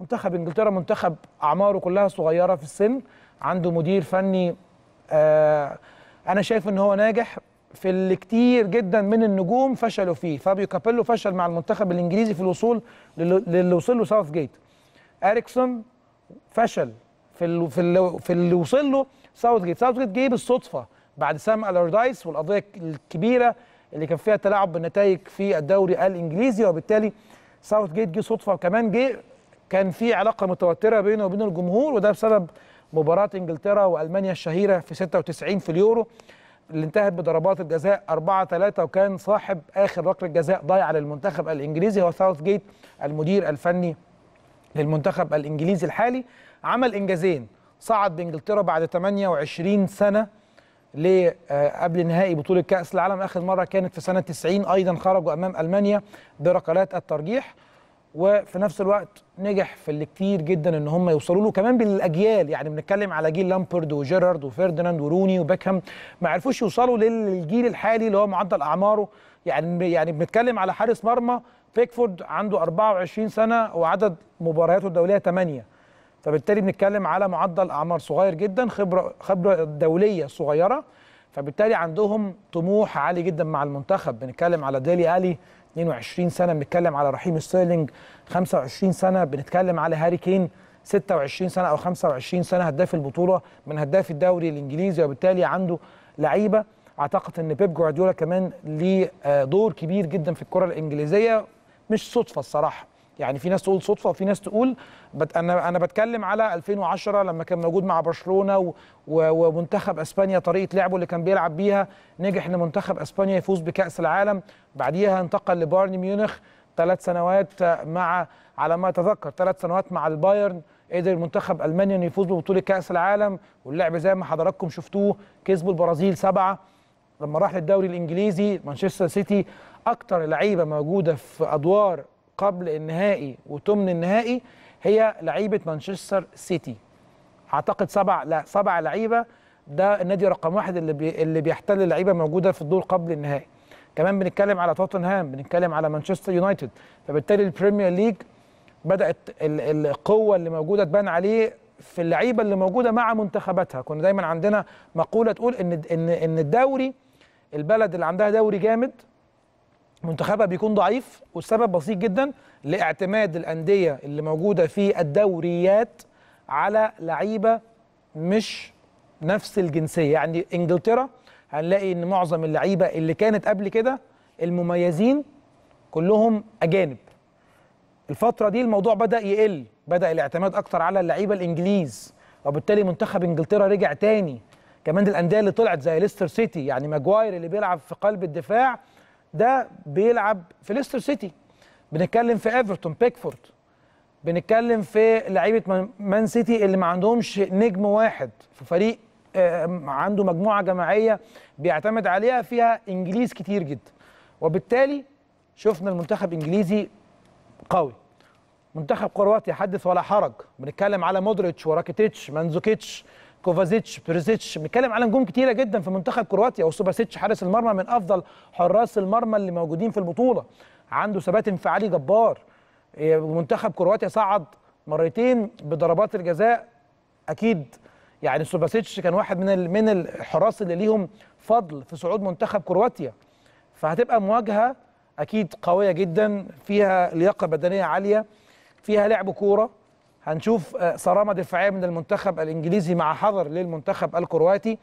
منتخب انجلترا منتخب اعماره كلها صغيره في السن عنده مدير فني آه انا شايف ان هو ناجح في اللي كتير جدا من النجوم فشلوا فيه فابيو كابيلو فشل مع المنتخب الانجليزي في الوصول للي وصل له ساوث جيت اريكسون فشل في اللي في اللي في اللي وصل له ساوث جيت ساوث جيت جه بالصدفه بعد سام الاردايس والقضيه الكبيره اللي كان فيها تلاعب بالنتائج في الدوري الانجليزي وبالتالي ساوث جيت جه صدفه وكمان جه كان في علاقه متوتره بينه وبين الجمهور وده بسبب مباراه انجلترا والمانيا الشهيره في 96 في اليورو اللي انتهت بضربات الجزاء 4 3 وكان صاحب اخر ركله جزاء ضايعه للمنتخب الانجليزي هو ساوث جيت المدير الفني للمنتخب الانجليزي الحالي عمل انجازين صعد بانجلترا بعد 28 سنه آه، قبل نهائي بطوله كاس العالم اخر مره كانت في سنه 90 ايضا خرجوا امام المانيا بركلات الترجيح وفي نفس الوقت نجح في اللي كتير جدا ان هم يوصلوا له كمان بالاجيال يعني بنتكلم على جيل لامبرد وجيرارد وفيرديناند وروني وبيكهام ما عرفوش يوصلوا للجيل الحالي اللي هو معدل اعماره يعني يعني بنتكلم على حارس مرمى بيكفورد عنده 24 سنه وعدد مبارياته الدوليه 8 فبالتالي بنتكلم على معدل اعمار صغير جدا خبره خبره دوليه صغيره فبالتالي عندهم طموح عالي جدا مع المنتخب بنتكلم على ديلي الي 22 سنه بنتكلم على رحيم ستيرلينج 25 سنه بنتكلم على هاري كين 26 سنه او 25 سنه هداف البطوله من هداف الدوري الانجليزي وبالتالي عنده لعيبه اعتقد ان بيب جوارديولا كمان ليه آه، دور كبير جدا في الكره الانجليزيه مش صدفه الصراحه يعني في ناس تقول صدفه وفي ناس تقول بت انا انا بتكلم على 2010 لما كان موجود مع برشلونه و... و... ومنتخب اسبانيا طريقه لعبه اللي كان بيلعب بيها نجح ان منتخب اسبانيا يفوز بكاس العالم بعديها انتقل لبايرن ميونخ ثلاث سنوات مع على ما اتذكر ثلاث سنوات مع البايرن قدر منتخب المانيا انه يفوز ببطوله كاس العالم واللعب زي ما حضراتكم شفتوه كسبوا البرازيل سبعه لما راح للدوري الانجليزي مانشستر سيتي اكتر لعيبه موجوده في ادوار قبل النهائي وتمن النهائي هي لعيبه مانشستر سيتي اعتقد سبع لا سبع لعيبه ده النادي رقم واحد اللي بي اللي بيحتل لعيبه موجوده في الدور قبل النهائي كمان بنتكلم على توتنهام بنتكلم على مانشستر يونايتد فبالتالي البريمير ليج بدات القوه اللي موجوده تبان عليه في اللعيبه اللي موجوده مع منتخباتها كنا دايما عندنا مقوله تقول ان ان ان الدوري البلد اللي عندها دوري جامد منتخبها بيكون ضعيف والسبب بسيط جدا لاعتماد الانديه اللي موجوده في الدوريات على لعيبه مش نفس الجنسيه يعني انجلترا هنلاقي ان معظم اللعيبه اللي كانت قبل كده المميزين كلهم اجانب الفتره دي الموضوع بدا يقل بدا الاعتماد اكتر على اللعيبه الانجليز وبالتالي منتخب انجلترا رجع تاني كمان الانديه اللي طلعت زي ليستر سيتي يعني ماجواير اللي بيلعب في قلب الدفاع ده بيلعب في ليستر سيتي بنتكلم في ايفرتون بيكفورد بنتكلم في لعيبه مان سيتي اللي ما عندهمش نجم واحد في فريق عنده مجموعه جماعيه بيعتمد عليها فيها انجليز كتير جدا وبالتالي شفنا المنتخب الانجليزي قوي منتخب كرواتيا حدث ولا حرج بنتكلم على مودريتش وراكيتيتش مانزوكيتش كوفازيتش بريزيتش بنتكلم على نجوم كتيره جدا في منتخب كرواتيا وسوباسيتش حارس المرمى من افضل حراس المرمى اللي موجودين في البطوله عنده ثبات انفعالي جبار إيه، منتخب كرواتيا صعد مرتين بضربات الجزاء اكيد يعني سوباسيتش كان واحد من من الحراس اللي ليهم فضل في صعود منتخب كرواتيا فهتبقى مواجهه اكيد قويه جدا فيها لياقه بدنيه عاليه فيها لعب كوره هنشوف آه، صرامه دفاعيه من المنتخب الانجليزي مع حذر للمنتخب الكرواتي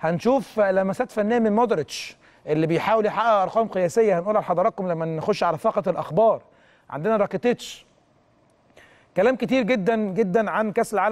هنشوف آه، لمسات فنيه من مودريتش اللي بيحاول يحقق ارقام قياسيه هنقولها لحضراتكم لما نخش على فقره الاخبار عندنا راكيتيتش كلام كتير جدا جدا عن كاس العالم